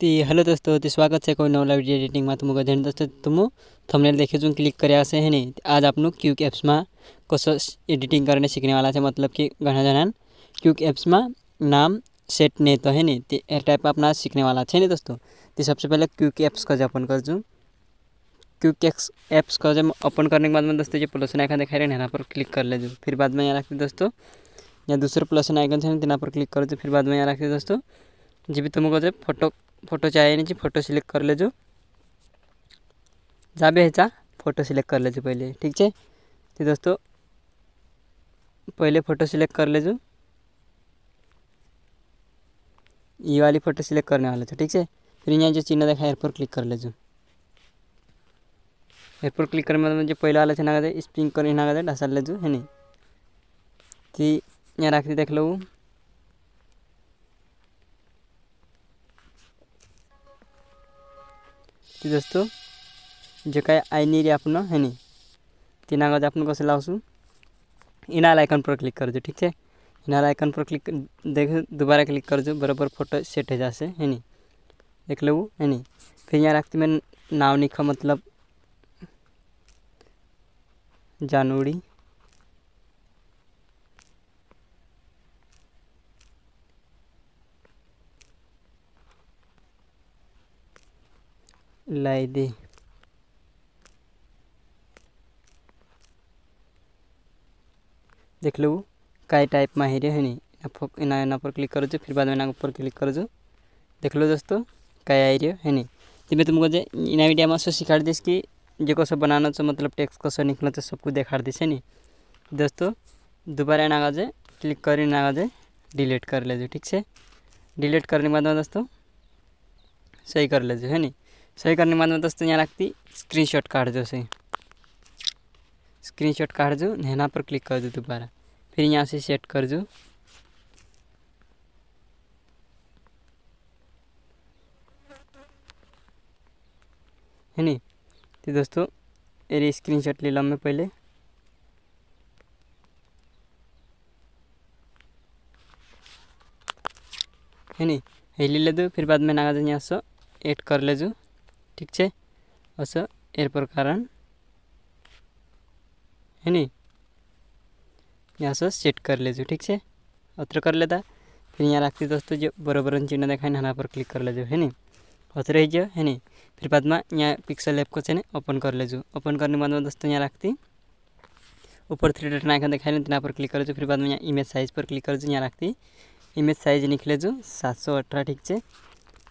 ती हेलो दोस्तों तो स्वागत है कोई नवला वीडियो एडिटिंग में तुमको જેને દોસ્તો तुम થમને देखे जो क्लिक कर आज आप क्यूक एप्स में कस एडिटिंग करने सीखने वाला है मतलब कि घना जना क्यूक एप्स में नाम सेट ने तो है नहीं टाइप अपना सीखने वाला है नहीं दोस्तों तो सबसे पहले क्यूक एप्स का जो ओपन कर दूँ क्यूक एक्स एप्स का जब ओपन करने के बाद में दोस्तों ये प्लस आइकन दिखाई रहे हैं यहाँ पर क्लिक कर ले जो फिर बाद में यहाँ रखते दोस्तों या दूसरे प्लस आइकन है यहाँ पर क्लिक कर दो फिर बाद में यहाँ रखते दोस्तों जी भी तुमको जब फोटो फ़ोटो ચાહીએ છે ફોટો સિલેક્ટ કરી લેજો જાબે હેચા ફોટો સિલેક્ટ કરી લેજો पहले ठीक है तो दोस्तों पहले फ़ोटो सिलेक्ट कर ले जो ये वाली फ़ोटो सिलेक्ट करने वाले थे ठीक है फिर यहाँ जो चिन्ह देखा एयरपोर्ट क्लिक कर ले जो एयरपोर्ट क्लिक करने मतलब जो पहला वाला छना स्प्रिंग कर ढसा ले जो है नहीं तो यहाँ रखते देख लो तो दोस्तों जे आई आयनी रे है नी तीन आगे आपण कसं लाशू इनाल आइकन पर क्लिक करजो ठीक है इनाल आइकन पर क्लिक देख दोबारा क्लिक करजो बराबर फोटो सेट हो जासे है नी देख लो है नी फिर यहाँ रखते मैं नाव लिखा मतलब जानूड़ी लाई देख लु कई टाइप में हेरे है नहीं पर क्लिक करो फिर बाद में ऊपर पर क्लिक करो देख लो दोस्तों कई आई रही है नहीं तो मैं तुमको इना वीडियो में सो सिखाड़ दीस कि जो कसो बनाना चो मतलब टेक्स कसो निकलना चाहिए सबको देखा दीस है नहीं दोस्तों दोबारा एना गजे क्लिक कर नागा डिलीट कर लेजो ठीक से डिलीट करने के बाद में दोस्तों सही कर लेजु है नहीं सही करने बाद में दोस्तों यहाँ रखती स्क्रीन शॉट काट दो सही स्क्रीन शॉट काट जो नैना पर क्लिक कर दो दोबारा फिर यहाँ से सेट कर जो है नी तो दोस्तों ये स्क्रीन शॉट ले लो मैं पहले है नी ये ले दो फिर बाद में नागा यहाँ से एड कर ले जो ठीक है અસ એર कारण है नी यहाँ सेट कर जो ठीक है अत्र कर लेता फिर यहाँ रखते दोस्तों जो बराबर चिन्ह दिखाए ना पर क्लिक कर जो है नी अत्र है जो है नी फिर बाद में यहाँ पिक्सल ऐप को चाहिए ओपन कर जो ओपन करने के बाद में दोस्तों यहाँ रखती ऊपर थ्री डेट आइकन दिखाई है ना पर क्लिक कर जो फिर बाद में यहाँ इमेज साइज पर क्लिक कर जो यहाँ रखती इमेज साइज लिख जो सात सौ अठारह ठीक है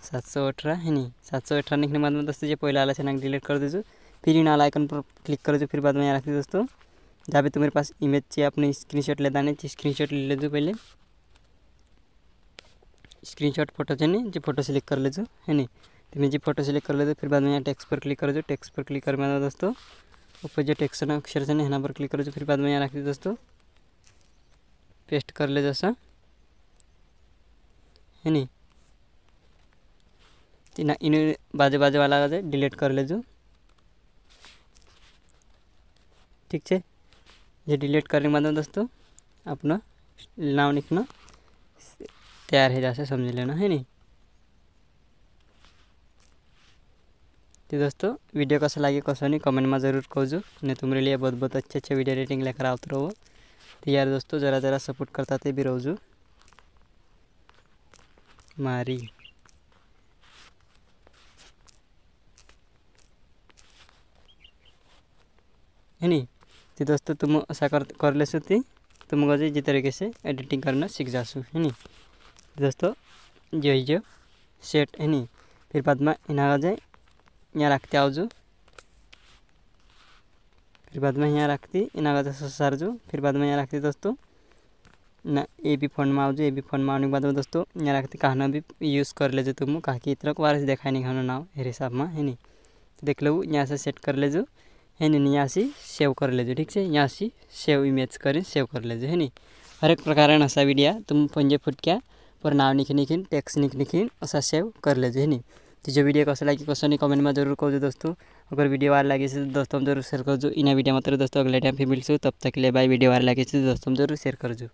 सात सौ अठारह है नहीं सात सौ अठारह लिखने के बाद में दोस्तों जो पहला वाला चैनल डिलीट कर दीजिए फिर इन वाला आइकन पर क्लिक कर दो फिर बाद में यहाँ रख दीजिए दोस्तों जहाँ पे तुम्हारे पास इमेज चाहिए अपने स्क्रीन शॉट लेता नहीं स्क्रीन शॉट ले लेजो पहले स्क्रीन शॉट फोटो चाहिए जो फोटो सेलेक्ट कर लेजो है नहीं तुम्हें जी फोटो सेलेक्ट कर लेते फिर बाद में यहाँ टेक्स पर क्लिक कर दो टैक्स पर क्लिक करना दोस्तों ऊपर जो टैक्स ना अक्षर से नहीं पर क्लिक कर दो फिर बाद में यहाँ रख दी दोस्तों पेस्ट कर ले जैसा है नहीं इन इन बाजे बाजे वाला डिलीट कर लेजो ठीक है ये डिलीट करने के बाद दोस्तों अपना नाम लिखना तैयार है जैसे समझ लेना है नहीं तो दोस्तों वीडियो लगे कसो नहीं कमेंट में जरूर कळजो ने तुम्हारे तो लिए बहुत बहुत अच्छे अच्छे वीडियो एडिटिंग लेकर आते तो रहो तो यार दोस्तों ज़रा ज़रा सपोर्ट करता थे भी रहोजो मारी है नी तो दोस्तों तुम ऐसा कर कर ले सकते तुम मगर जिस तरीके से एडिटिंग करना सीख जा सो है नहीं दोस्तों जो ही जो सेट है नी फिर बाद में इन्हें जाए यहाँ रखते आओ जो फिर बाद में यहाँ रखती इन्हें आ जाए जो फिर बाद में यहाँ रखती दोस्तों ना ए बी फोन में आओ जो ए बी फोन में आने के बाद में दोस्तों यहाँ रखते कहना भी यूज़ कर ले जो तुम कहा कि इतना वायरस देखा नहीं खाना ना हो हिसाब में है नहीं तो देख लो यहाँ से सेट कर ले जो है ને અહીંયાથી સેવ કરી લેજો ઠીક છે सेव इमेज ઇમેજ सेव कर કરી है नी हर एक प्रकार ऐसा વિડિયા तुम पंजे फुटक्या पर नाव लिखी लिखीन टैक्स लिख लिखीन ऐसा सेव कर लेजो है नी तो जो वीडियो कैसा लगी क्वेश्चन कमेंट में जरूर कहो दोस्तों अगर वीडियो वार लगे तो दोस्तों जरूर शेयर करजो इना वीडियो तो मतलब दोस्तों अगले टाइम फिर मिलसू तब तक के लिए बाय वीडियो वार लगे तो दोस्तों जरूर शेयर करजो